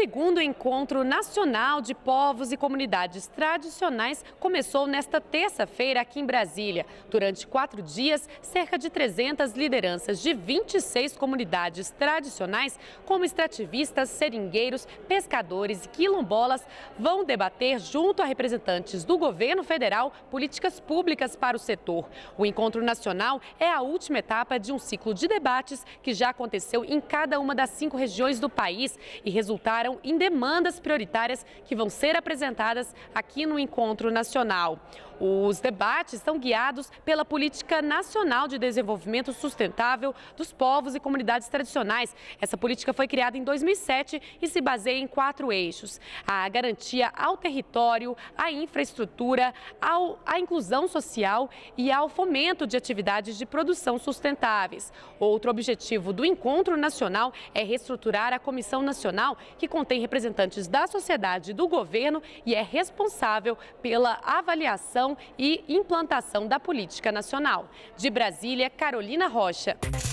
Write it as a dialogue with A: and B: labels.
A: segundo encontro nacional de povos e comunidades tradicionais começou nesta terça-feira aqui em Brasília. Durante quatro dias, cerca de 300 lideranças de 26 comunidades tradicionais, como extrativistas, seringueiros, pescadores e quilombolas, vão debater junto a representantes do governo federal políticas públicas para o setor. O encontro nacional é a última etapa de um ciclo de debates que já aconteceu em cada uma das cinco regiões do país e resultaram focarão em demandas prioritárias que vão ser apresentadas aqui no encontro nacional. Os debates são guiados pela Política Nacional de Desenvolvimento Sustentável dos Povos e Comunidades Tradicionais. Essa política foi criada em 2007 e se baseia em quatro eixos: a garantia ao território, à infraestrutura, ao, à inclusão social e ao fomento de atividades de produção sustentáveis. Outro objetivo do encontro nacional é reestruturar a Comissão Nacional que contém representantes da sociedade e do governo e é responsável pela avaliação e implantação da política nacional. De Brasília, Carolina Rocha.